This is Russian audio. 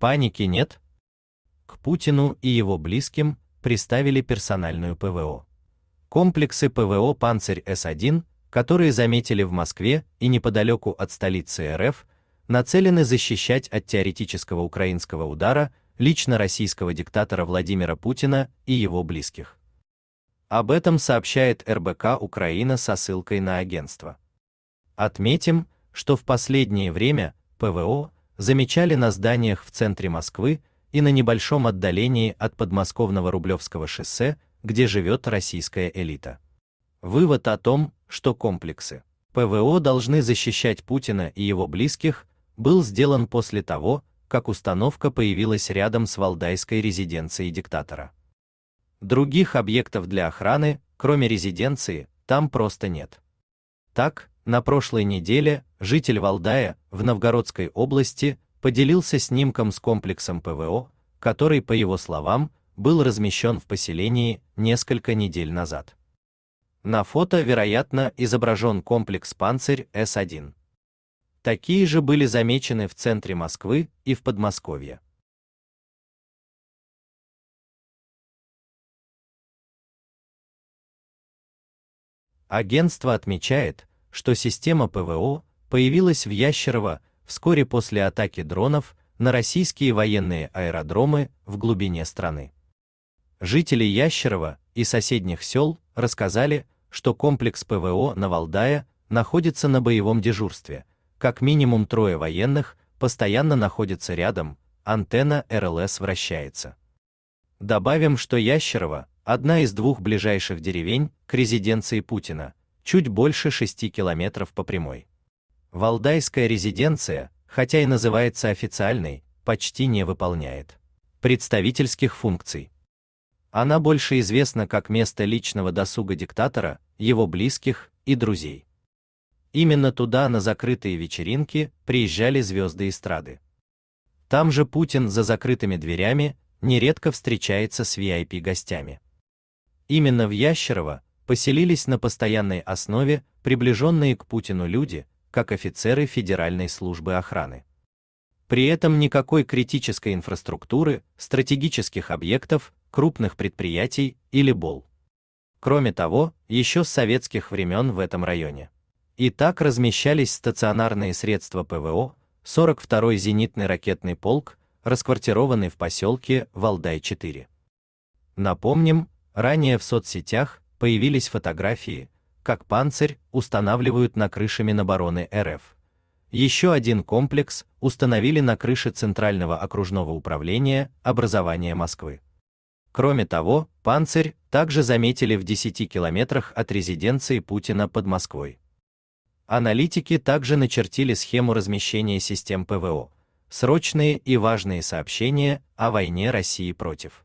Паники нет? К Путину и его близким приставили персональную ПВО. Комплексы ПВО «Панцирь С-1», которые заметили в Москве и неподалеку от столицы РФ, нацелены защищать от теоретического украинского удара лично российского диктатора Владимира Путина и его близких. Об этом сообщает РБК Украина со ссылкой на агентство. Отметим, что в последнее время ПВО замечали на зданиях в центре Москвы и на небольшом отдалении от подмосковного Рублевского шоссе, где живет российская элита. Вывод о том, что комплексы ПВО должны защищать Путина и его близких, был сделан после того, как установка появилась рядом с валдайской резиденцией диктатора. Других объектов для охраны, кроме резиденции, там просто нет. Так, на прошлой неделе житель Валдая в Новгородской области поделился снимком с комплексом ПВО, который, по его словам, был размещен в поселении несколько недель назад. На фото, вероятно, изображен комплекс «Панцирь С-1». Такие же были замечены в центре Москвы и в Подмосковье. Агентство отмечает, что система ПВО появилась в Ящерово вскоре после атаки дронов на российские военные аэродромы в глубине страны. Жители Ящерова и соседних сел рассказали, что комплекс ПВО на Валдае находится на боевом дежурстве. Как минимум трое военных постоянно находятся рядом, антенна РЛС вращается. Добавим, что Ящерово одна из двух ближайших деревень к резиденции Путина, чуть больше 6 километров по прямой. Валдайская резиденция, хотя и называется официальной, почти не выполняет представительских функций. Она больше известна как место личного досуга диктатора, его близких и друзей. Именно туда на закрытые вечеринки приезжали звезды эстрады. Там же Путин за закрытыми дверями нередко встречается с VIP-гостями. Именно в Ящерово поселились на постоянной основе приближенные к Путину люди, как офицеры Федеральной службы охраны. При этом никакой критической инфраструктуры, стратегических объектов, крупных предприятий или БОЛ. Кроме того, еще с советских времен в этом районе. И так размещались стационарные средства ПВО, 42-й зенитный ракетный полк, расквартированный в поселке Валдай-4. Напомним, ранее в соцсетях появились фотографии, как панцирь устанавливают на крыше Минобороны РФ. Еще один комплекс установили на крыше Центрального окружного управления образования Москвы. Кроме того, панцирь также заметили в 10 километрах от резиденции Путина под Москвой. Аналитики также начертили схему размещения систем ПВО, срочные и важные сообщения о войне России против